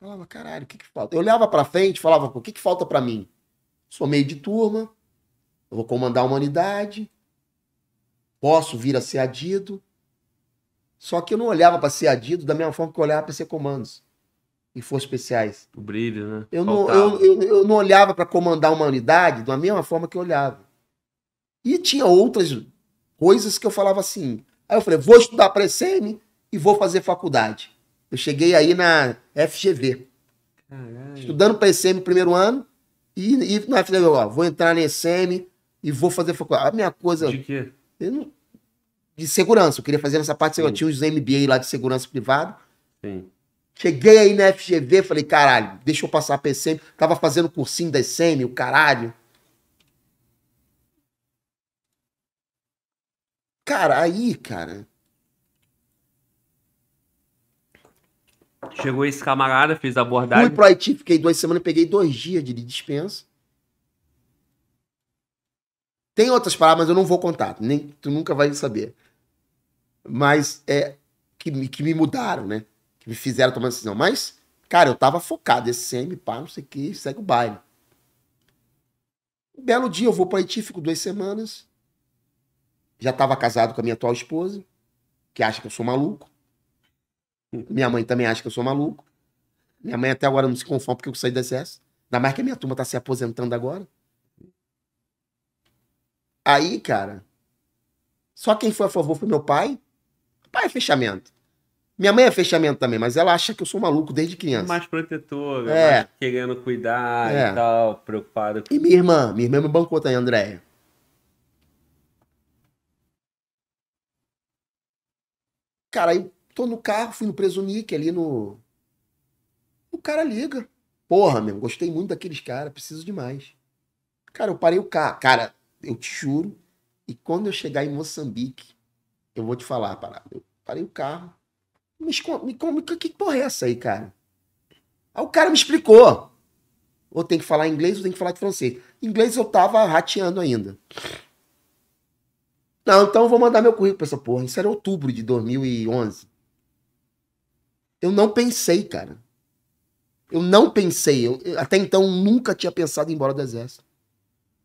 Falava, caralho, o que, que falta? Eu olhava pra frente falava, o que, que falta para mim? Sou meio de turma, eu vou comandar a humanidade, posso vir a ser adido. Só que eu não olhava para ser adido da mesma forma que eu olhava para ser comandos e forças especiais. O brilho, né? Eu não, eu, eu, eu, não olhava para comandar a humanidade da mesma forma que eu olhava. E tinha outras coisas que eu falava assim. Aí eu falei, vou estudar para ECM e vou fazer faculdade. Eu cheguei aí na FGV. Caralho. Estudando para ECM primeiro ano e, e na FGV, ó, vou entrar na ECM e vou fazer faculdade. A minha coisa. De quê? Não... De segurança. Eu queria fazer nessa parte. Eu tinha uns MBA lá de segurança privada. Sim. Cheguei aí na FGV, falei, caralho, deixa eu passar pra ECM. Tava fazendo cursinho da ECM, o caralho. Cara, aí, cara, Chegou esse camarada, fez a abordagem. Fui pro Haiti, fiquei duas semanas, peguei dois dias de dispensa. Tem outras palavras, mas eu não vou contar, nem tu nunca vai saber. Mas é que me, que me mudaram, né? Que me fizeram tomar decisão. Mas, cara, eu tava focado, esse CM, pá, não sei o que, segue o baile. Um belo dia eu vou pro Haiti, fico duas semanas. Já tava casado com a minha atual esposa, que acha que eu sou maluco. Minha mãe também acha que eu sou maluco. Minha mãe até agora não se conforma porque eu saí do exército. Ainda mais que a minha turma tá se aposentando agora. Aí, cara, só quem foi a favor foi meu pai. Pai é fechamento. Minha mãe é fechamento também, mas ela acha que eu sou maluco desde criança. Mais protetor é. mais querendo cuidar é. e tal, preocupado Com... E minha irmã, minha irmã é me bancou também, Andréia. Cara, aí Tô no carro, fui no Presunic ali no. O cara liga. Porra, meu, gostei muito daqueles caras, preciso demais. Cara, eu parei o carro. Cara, eu te juro. E quando eu chegar em Moçambique, eu vou te falar a parada. Eu parei o carro. Me me, como que porra é essa aí, cara? Aí o cara me explicou. Ou tem que falar inglês ou tem que falar de francês. Inglês eu tava rateando ainda. Não, então eu vou mandar meu currículo pra essa porra. Isso era outubro de 2011 eu não pensei, cara. Eu não pensei. Eu, eu, até então nunca tinha pensado em ir embora do exército.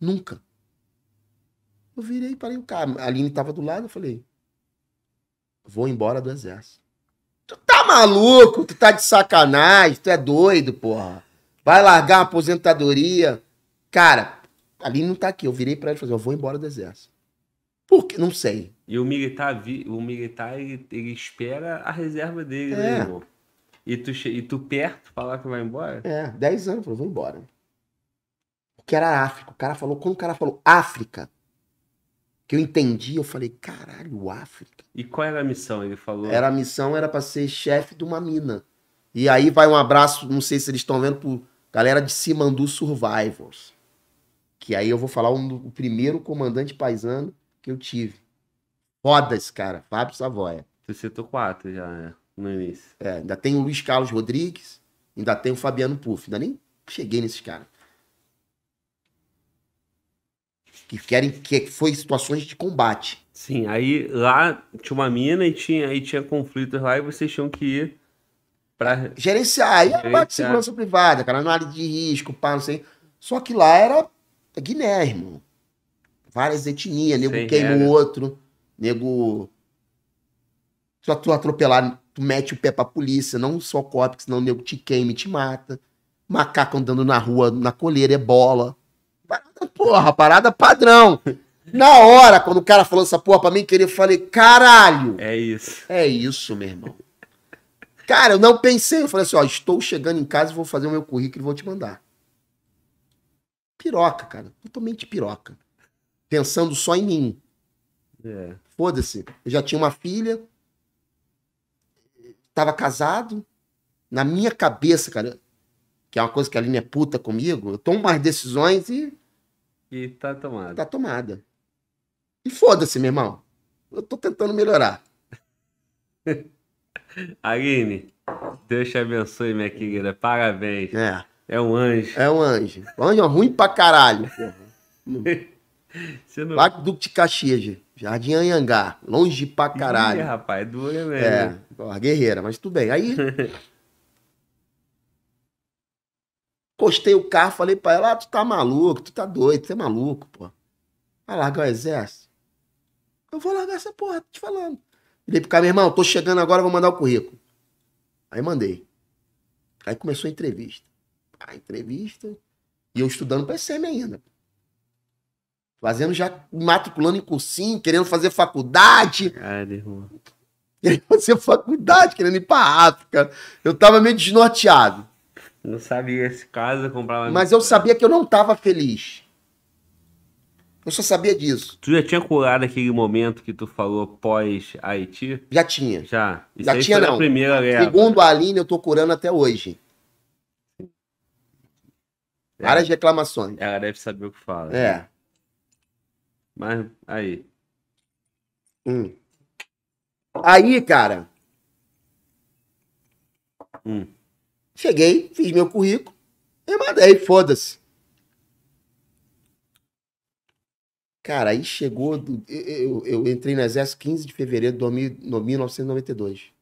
Nunca. Eu virei, parei o carro. A Aline tava do lado, eu falei: Vou embora do exército. Tu tá maluco? Tu tá de sacanagem? Tu é doido, porra. Vai largar a aposentadoria. Cara, a Aline não tá aqui. Eu virei pra ela e falei: Eu vou embora do exército. Por que? Não sei. E o militar, o militar ele, ele espera a reserva dele, né, é. né, irmão? E tu, e tu perto falar que vai embora? É, 10 anos, falou, vou embora. Porque era África. O cara falou, quando o cara falou África, que eu entendi, eu falei, caralho, África. E qual era a missão? Ele falou. Era a missão, era para ser chefe de uma mina. E aí vai um abraço, não sei se eles estão vendo, pro galera de Simandu Survivors. Que aí eu vou falar um, o primeiro comandante paisano que eu tive. Foda esse cara, Fábio Savoia. Tu citou quatro já, né? No início. É, ainda tem o Luiz Carlos Rodrigues, ainda tem o Fabiano Puff. Ainda nem cheguei nesses caras. Que querem que foi situações de combate. Sim, aí lá tinha uma mina e tinha, e tinha conflitos lá e vocês tinham que ir pra. Gerenciar. Aí Gerenciar. a parte de segurança privada, cara, na área de risco, pá, não sei. Só que lá era Guiné, irmão várias etnias, nego queima o é, né? outro, nego. se tu atropelar, tu mete o pé pra polícia, não só copo, senão o nego te queima e te mata. Macaco andando na rua, na coleira, é bola. porra, parada padrão. Na hora, quando o cara falou essa porra pra mim, queria eu falei, caralho! É isso. É isso, meu irmão. Cara, eu não pensei, eu falei assim, ó, estou chegando em casa, vou fazer o meu currículo e vou te mandar. Piroca, cara. Totalmente piroca pensando só em mim. É. Foda-se. Eu já tinha uma filha, tava casado. Na minha cabeça, cara, que é uma coisa que a Aline é puta comigo, eu tomo mais decisões e. E tá tomada. Tá tomada. E foda-se, meu irmão. Eu tô tentando melhorar. Aline, Deus te abençoe, minha querida. Parabéns. É. É um anjo. É um anjo. anjo é ruim pra caralho. Você não... Parque Duque de Caxias, Jardim Anhangá, longe pra caralho. Ih, rapaz, dura mesmo. É, é ó, guerreira, mas tudo bem. Aí. Postei o carro, falei pra ela: ah, tu tá maluco, tu tá doido, tu é maluco, pô. Vai largar o exército? Eu vou largar essa porra, tô te falando. Falei pro cara, meu irmão, tô chegando agora, vou mandar o currículo. Aí mandei. Aí começou a entrevista. A entrevista. E eu estudando PCM ainda. Fazendo já, matriculando em cursinho, querendo fazer faculdade. Caralho, irmão. Querendo fazer faculdade, querendo ir pra África. Eu tava meio desnorteado. Não sabia esse caso, comprava. Mas eu sabia que eu não tava feliz. Eu só sabia disso. Tu já tinha curado aquele momento que tu falou pós-Haiti? Já tinha. Já. Isso já tinha, não. primeira Segundo a Aline, eu tô curando até hoje. É. Várias é. reclamações. Ela deve saber o que fala. É. Né? Mas aí. Hum. Aí, cara. Hum. Cheguei, fiz meu currículo e mandei, foda-se. Cara, aí chegou. eu, eu, entrei no Exército 15 de fevereiro de 1992.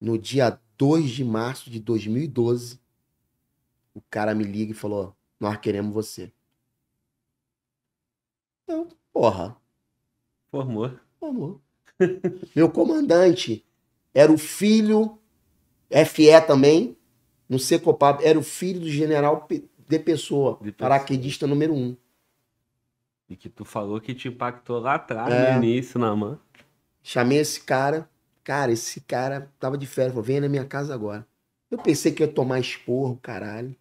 No dia 2 de março de 2012, o cara me liga e falou: Nós queremos você. Então, porra. Formou. Formou. Meu comandante era o filho, FE também, no Secopab, era o filho do general de Pessoa, de paraquedista número um. E que tu falou que te impactou lá atrás, é. no início, na mão. Chamei esse cara. Cara, esse cara tava de férias. Falou, vem na minha casa agora. Eu pensei que ia tomar esporro, caralho.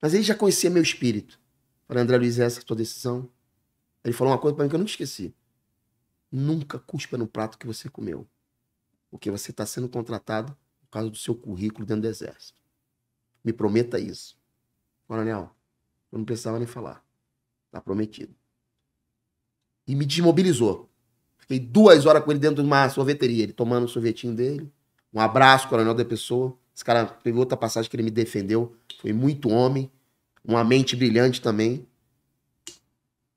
Mas ele já conhecia meu espírito. Falei, André Luiz, essa é a tua decisão? Ele falou uma coisa para mim que eu nunca esqueci. Nunca cuspa no prato que você comeu. Porque você está sendo contratado por causa do seu currículo dentro do exército. Me prometa isso. Coronel, eu não precisava nem falar. Tá prometido. E me desmobilizou. Fiquei duas horas com ele dentro de uma sorveteria, ele tomando o sorvetinho dele. Um abraço, coronel da pessoa. Esse cara teve outra passagem que ele me defendeu. Foi muito homem. Uma mente brilhante também.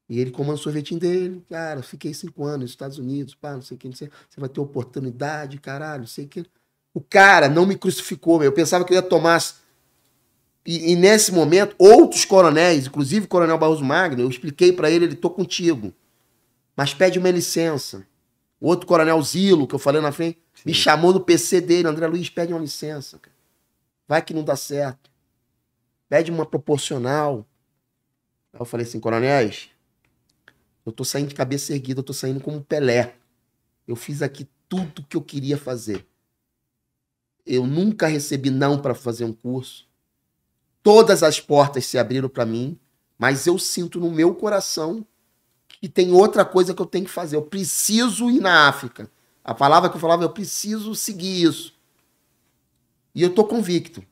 E ele comanda o sorvetinho dele, cara, fiquei cinco anos nos Estados Unidos, pá, não sei o que, você vai ter oportunidade, caralho, não sei o que. O cara não me crucificou, meu. eu pensava que eu ia tomar. E, e, nesse momento, outros coronéis, inclusive o coronel Barroso Magno, eu expliquei para ele, ele tô contigo, mas pede uma licença. O outro coronel Zilo, que eu falei na frente, Sim. me chamou no PC dele, André Luiz, pede uma licença, cara. Vai que não dá certo. Pede uma proporcional. Aí eu falei assim, coronéis, eu tô saindo de cabeça erguida, eu tô saindo como Pelé. Eu fiz aqui tudo que eu queria fazer. Eu nunca recebi não para fazer um curso. Todas as portas se abriram para mim, mas eu sinto no meu coração que tem outra coisa que eu tenho que fazer. Eu preciso ir na África. A palavra que eu falava, eu preciso seguir isso. E eu tô convicto.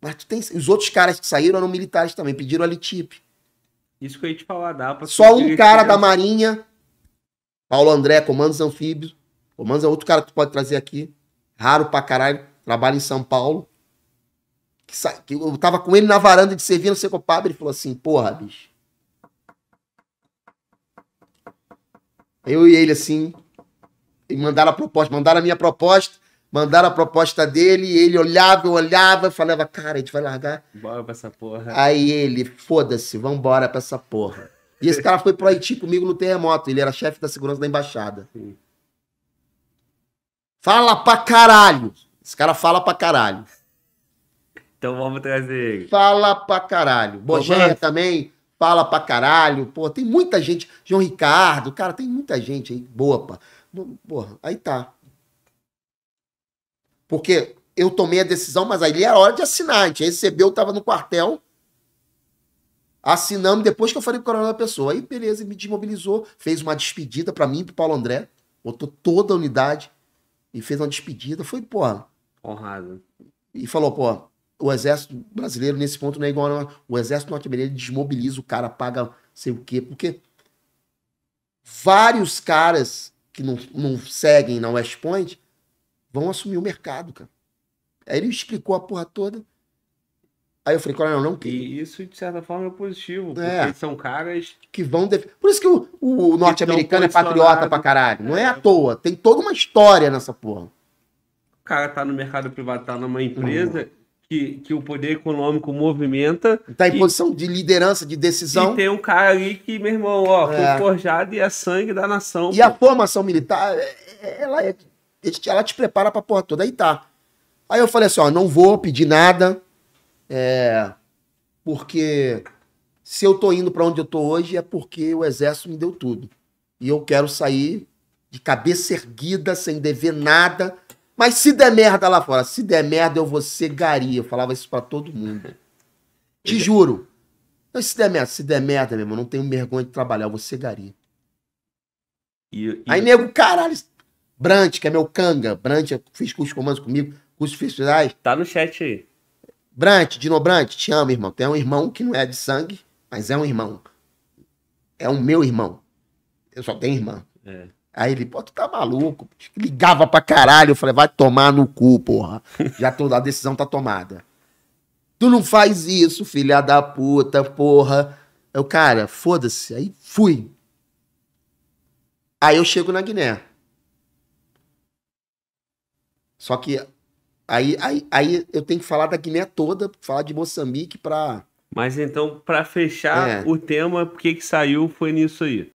Mas tu tem... os outros caras que saíram eram militares também, pediram a litipe. Isso que eu ia te falar, dá pra Só um cara da Marinha, Paulo André, comandos anfíbios. Comandos é outro cara que tu pode trazer aqui. Raro pra caralho, trabalha em São Paulo. Que, sa... que eu tava com ele na varanda de servindo Secopab, ele falou assim, porra, bicho. Eu e ele assim, e mandaram a proposta, mandaram a minha proposta. Mandaram a proposta dele, e ele olhava, eu olhava, eu falava, cara, a gente vai largar. Bora pra essa porra. Aí ele, foda-se, vambora pra essa porra. E esse cara foi pro Haiti comigo no terremoto, ele era chefe da segurança da embaixada. Sim. Fala pra caralho! Esse cara fala pra caralho. Então vamos trazer ele. Fala pra caralho. Bogéia também fala pra caralho. Pô, tem muita gente. João Ricardo, cara, tem muita gente aí boa, pá. Porra, aí tá. Porque eu tomei a decisão, mas ali era hora de assinar. A gente recebeu, estava no quartel, assinando depois que eu falei com o coronel da pessoa. Aí, beleza, me desmobilizou, fez uma despedida para mim e pro Paulo André, botou toda a unidade e fez uma despedida. Foi, porra. Honrado. E falou, pô, o exército brasileiro nesse ponto não é igual. Não. O exército norte-americano desmobiliza o cara, paga sei o quê, porque vários caras que não, não seguem na West Point Vão assumir o mercado, cara. Aí ele explicou a porra toda. Aí eu falei, coronel, não quero. E isso, de certa forma, é positivo, é. porque são caras. Que vão. Def... Por isso que o, o norte-americano é patriota pra caralho. Não é, é à toa. Tem toda uma história nessa porra. O cara tá no mercado privado, tá numa hum. empresa que, que o poder econômico movimenta. Tá em e... posição de liderança, de decisão. E tem um cara ali que, meu irmão, ó, é. foi forjado e é sangue da nação. E pô. a formação militar, é, é, ela é ela te prepara pra porra toda. Aí tá. Aí eu falei assim, ó, não vou pedir nada, é, porque se eu tô indo para onde eu tô hoje é porque o exército me deu tudo. E eu quero sair de cabeça erguida, sem dever nada. Mas se der merda lá fora, se der merda eu vou ser gari. Eu falava isso para todo mundo. Te juro. se der merda, se der merda, meu irmão, não tenho vergonha de trabalhar, eu vou ser gari. E, e... Aí nego, caralho, Brant, que é meu canga. Brant, fiz curso comandos comigo, cursos oficiais. Tá no chat aí. Brant, Dino Brant, te amo, irmão. Tem é um irmão que não é de sangue, mas é um irmão. É um meu irmão. Eu só tenho irmã. É. Aí ele, pô, tu tá maluco? Ligava pra caralho. Eu falei, vai tomar no cu, porra. Já tô, a decisão tá tomada. Tu não faz isso, filha da puta, porra. Eu, cara, foda-se. Aí fui. Aí eu chego na Guiné. Só que aí, aí, aí eu tenho que falar da Guiné toda, falar de Moçambique para. Mas então, para fechar é. o tema, por que que saiu foi nisso aí?